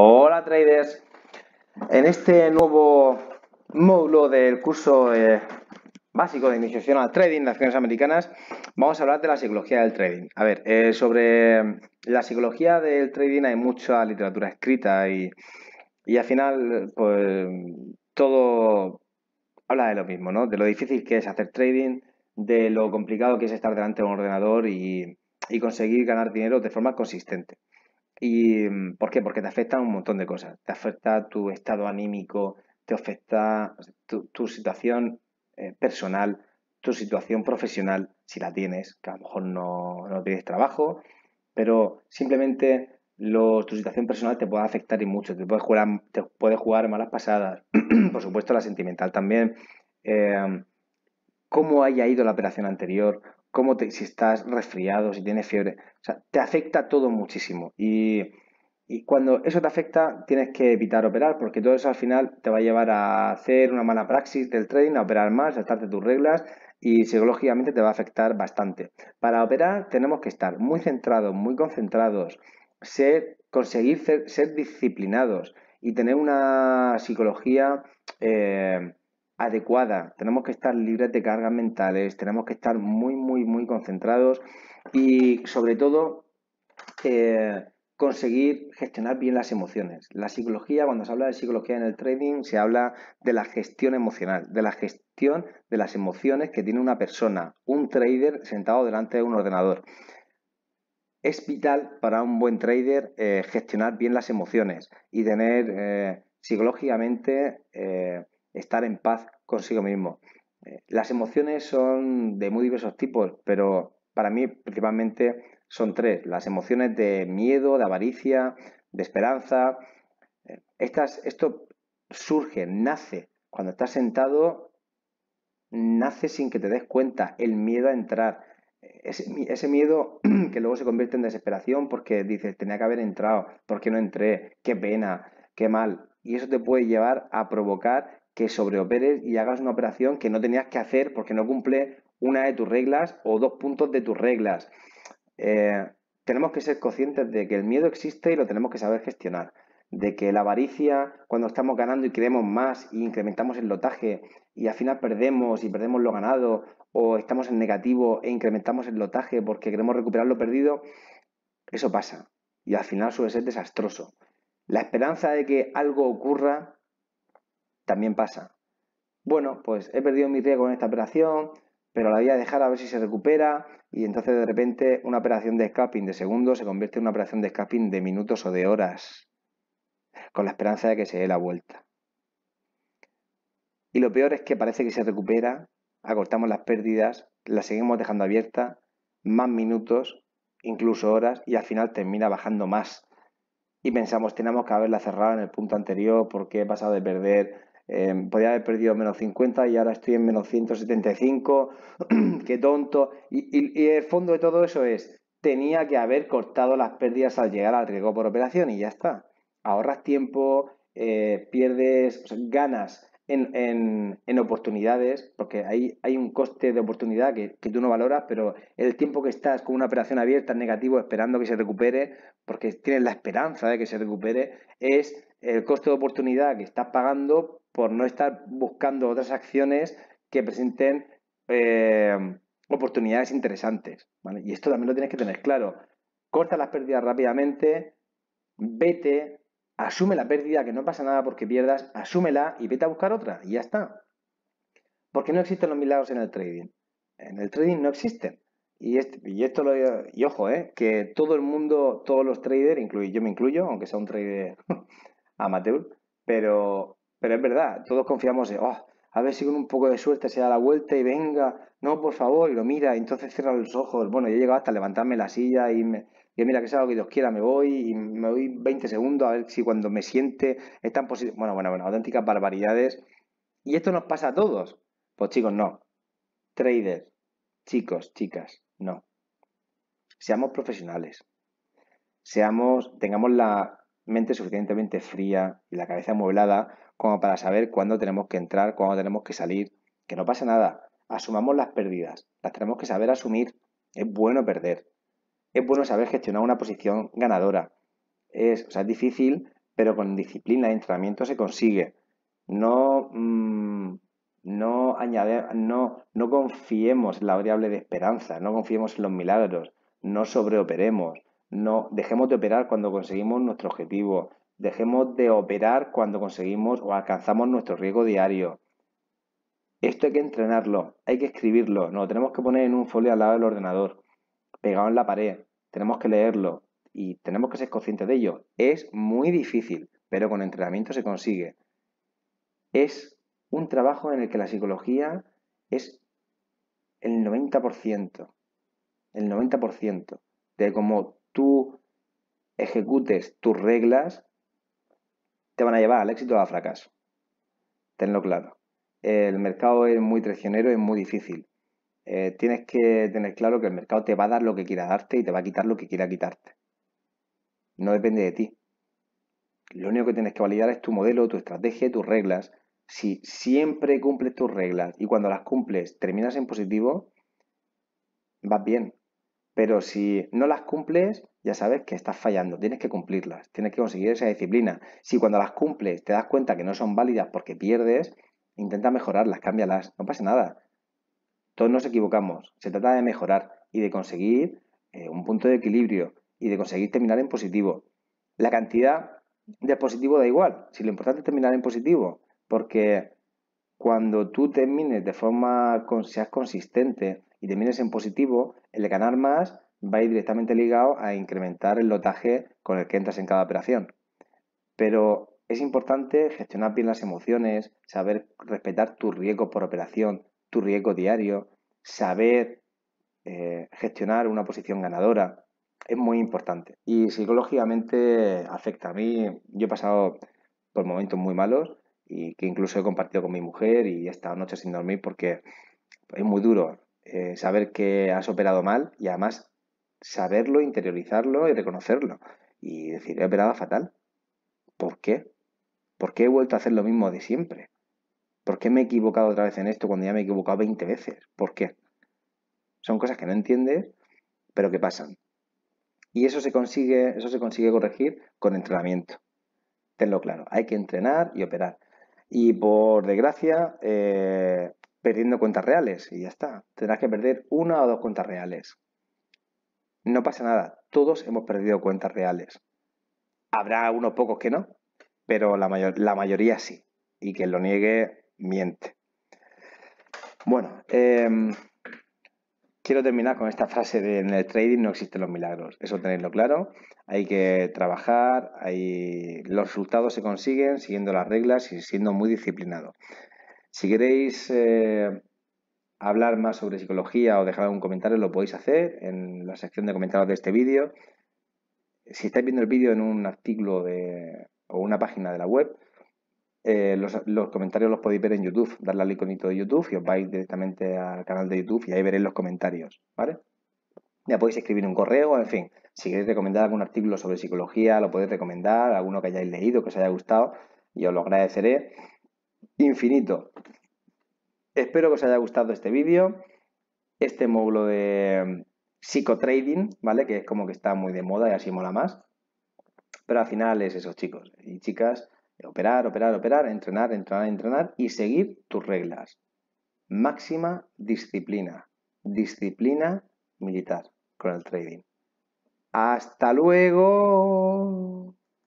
Hola traders, en este nuevo módulo del curso eh, básico de iniciación al trading de acciones americanas vamos a hablar de la psicología del trading. A ver, eh, sobre la psicología del trading hay mucha literatura escrita y, al final pues todo habla de lo mismo, ¿no? De lo difícil que es hacer trading, de lo complicado que es estar delante de un ordenador y conseguir ganar dinero de forma consistente. ¿Y mm, por qué? Porque te afecta un montón de cosas. Te afecta tu estado anímico, te afecta tu, situación eh, personal, tu situación profesional, si la tienes, que a lo mejor no, tienes trabajo, pero simplemente tu situación personal te puede afectar y mucho. Te puede jugar, te puede jugar malas pasadas, por supuesto la sentimental también. Eh, cómo haya ido la operación anterior, si estás resfriado, si tienes fiebre. O sea, te afecta todo muchísimo. Y, cuando eso te afecta, tienes que evitar operar, porque todo eso al final te va a llevar a hacer una mala praxis del trading, a operar más, a saltarte tus reglas y psicológicamente te va a afectar bastante. Para operar tenemos que estar muy centrados, muy concentrados, ser, conseguir ser, disciplinados y tener una psicología eh, adecuada, tenemos que estar libres de cargas mentales, tenemos que estar muy, muy, muy concentrados y sobre todo eh, conseguir gestionar bien las emociones. La psicología, cuando se habla de psicología en el trading, se habla de la gestión emocional, de la gestión de las emociones que tiene una persona, un trader sentado delante de un ordenador. Es vital para un buen trader eh, gestionar bien las emociones y tener eh, psicológicamente estar en paz consigo mismo. Eh, las emociones son de muy diversos tipos, pero para mí principalmente son tres. Las emociones de miedo, de avaricia, de esperanza. Eh, estas, esto surge, nace. Cuando estás sentado, nace sin que te des cuenta el miedo a entrar. Ese, ese miedo que luego se convierte en desesperación porque dices, tenía que haber entrado, porque no entré? Qué pena, qué mal. Y eso te puede llevar a provocar que sobreoperes y hagas una operación que no tenías que hacer porque no cumple una de tus reglas o dos puntos de tus reglas. Eh, tenemos que ser conscientes de que el miedo existe y lo tenemos que saber gestionar. De que la avaricia, cuando estamos ganando y queremos más y incrementamos el lotaje y al final perdemos y perdemos lo ganado o estamos en negativo e incrementamos el lotaje porque queremos recuperar lo perdido, eso pasa y al final suele ser desastroso. La esperanza de que algo ocurra también pasa. Bueno, pues he perdido mi riesgo en esta operación, pero la voy a dejar a ver si se recupera y entonces de repente una operación de scalping de segundos se convierte en una operación de scalping de minutos o de horas, con la esperanza de que se dé la vuelta. Y lo peor es que parece que se recupera, acortamos las pérdidas, las seguimos dejando abiertas, más minutos, incluso horas, y al final termina bajando más. Y pensamos, tenemos que haberla cerrado en el punto anterior porque he pasado de perder eh, podía haber perdido menos 50 y ahora estoy en menos 175, qué tonto. Y, el fondo de todo eso es, tenía que haber cortado las pérdidas al llegar al riesgo por operación y ya está. Ahorras tiempo, eh, pierdes, ganas en, oportunidades, porque hay, hay un coste de oportunidad que, que tú no valoras, pero el tiempo que estás con una operación abierta en negativo esperando que se recupere, porque tienes la esperanza de que se recupere, es el coste de oportunidad que estás pagando por no estar buscando otras acciones que presenten eh, oportunidades interesantes. Y esto también lo tienes que tener claro. Corta las pérdidas rápidamente, vete, asume la pérdida, que no pasa nada porque pierdas, asúmela y vete a buscar otra y ya está. Porque no existen los milagros en el trading. En el trading no existen. Y, esto lo, y ojo, eh, que todo el mundo, todos los traders, incluye, yo me incluyo, aunque sea un trader amateur, pero pero es verdad, todos confiamos en, oh, a ver si con un poco de suerte se da la vuelta y venga, no, por favor, y lo mira, y entonces cierra los ojos. Bueno, yo he llegado hasta levantarme la silla y me, mira que sea lo que Dios quiera, me voy y me voy 20 segundos a ver si cuando me siente es tan posible. Bueno, bueno, bueno, auténticas barbaridades. Y esto nos pasa a todos. Pues chicos, no. Traders, chicos, chicas, no. Seamos profesionales. Seamos, tengamos la mente suficientemente fría y la cabeza amueblada como para saber cuándo tenemos que entrar, cuándo tenemos que salir, que no pasa nada. Asumamos las pérdidas, las tenemos que saber asumir. Es bueno perder. Es bueno saber gestionar una posición ganadora. Es, o sea, es difícil, pero con disciplina y entrenamiento se consigue. No, mm, no, no, no confiemos en la variable de esperanza, no confiemos en los milagros, no sobreoperemos, no, dejemos de operar cuando conseguimos nuestro objetivo. Dejemos de operar cuando conseguimos o alcanzamos nuestro riesgo diario. Esto hay que entrenarlo, hay que escribirlo, no lo tenemos que poner en un folio al lado del ordenador, pegado en la pared, tenemos que leerlo y tenemos que ser conscientes de ello. Es muy difícil, pero con entrenamiento se consigue. Es un trabajo en el que la psicología es el 90%, el 90% de cómo tú ejecutes tus reglas, te van a llevar al éxito o al fracaso. Tenlo claro. El mercado es muy traicionero, es muy difícil. Eh, tienes que tener claro que el mercado te va a dar lo que quiera darte y te va a quitar lo que quiera quitarte. No depende de ti. Lo único que tienes que validar es tu modelo, tu estrategia, tus reglas. Si siempre cumples tus reglas y cuando las cumples terminas en positivo, vas bien. Pero si no las cumples, ya sabes que estás fallando, tienes que cumplirlas, tienes que conseguir esa disciplina. Si cuando las cumples te das cuenta que no son válidas porque pierdes, intenta mejorarlas, cámbialas, no pasa nada. Todos nos equivocamos, se trata de mejorar y de conseguir eh, un punto de equilibrio y de conseguir terminar en positivo. La cantidad de positivo da igual, si lo importante es terminar en positivo, porque cuando tú termines de forma, seas consistente, y termines en positivo, el ganar más va a ir directamente ligado a incrementar el lotaje con el que entras en cada operación. Pero es importante gestionar bien las emociones, saber respetar tu riesgo por operación, tu riesgo diario, saber eh, gestionar una posición ganadora. Es muy importante. Y psicológicamente afecta a mí. Yo he pasado por momentos muy malos y que incluso he compartido con mi mujer y he estado noches sin dormir porque es muy duro eh, saber que has operado mal y además saberlo, interiorizarlo y reconocerlo. Y decir, he operado fatal. ¿Por qué? ¿Por qué he vuelto a hacer lo mismo de siempre? ¿Por qué me he equivocado otra vez en esto cuando ya me he equivocado 20 veces? ¿Por qué? Son cosas que no entiendes, pero que pasan. Y eso se consigue, eso se consigue corregir con entrenamiento. Tenlo claro, hay que entrenar y operar. Y por desgracia, eh, perdiendo cuentas reales y ya está. Tendrás que perder una o dos cuentas reales. No pasa nada, todos hemos perdido cuentas reales. Habrá unos pocos que no, pero la, la mayoría sí. Y quien lo niegue, miente. Bueno, em, quiero terminar con esta frase de en el trading no existen los milagros. Eso tenéislo claro. Hay que trabajar, los resultados se consiguen siguiendo las reglas y siendo muy disciplinado. Si queréis eh, hablar más sobre psicología o dejar algún comentario, lo podéis hacer en la sección de comentarios de este vídeo. Si estáis viendo el vídeo en un artículo de, o una página de la web, eh, los, comentarios los podéis ver en YouTube. Darle al iconito de YouTube y os vais directamente al canal de YouTube y ahí veréis los comentarios, ¿vale? Ya podéis escribir un correo, en fin. Si queréis recomendar algún artículo sobre psicología, lo podéis recomendar, alguno que hayáis leído, que os haya gustado, y os lo agradeceré infinito. Espero que os haya gustado este vídeo, este módulo de mm, psicotrading, ¿vale? Que es como que está muy de moda y así mola más. Pero al final es eso, chicos y chicas, operar, operar, operar, entrenar, entrenar, entrenar y seguir tus reglas. Máxima disciplina, disciplina militar con el trading. Hasta luego.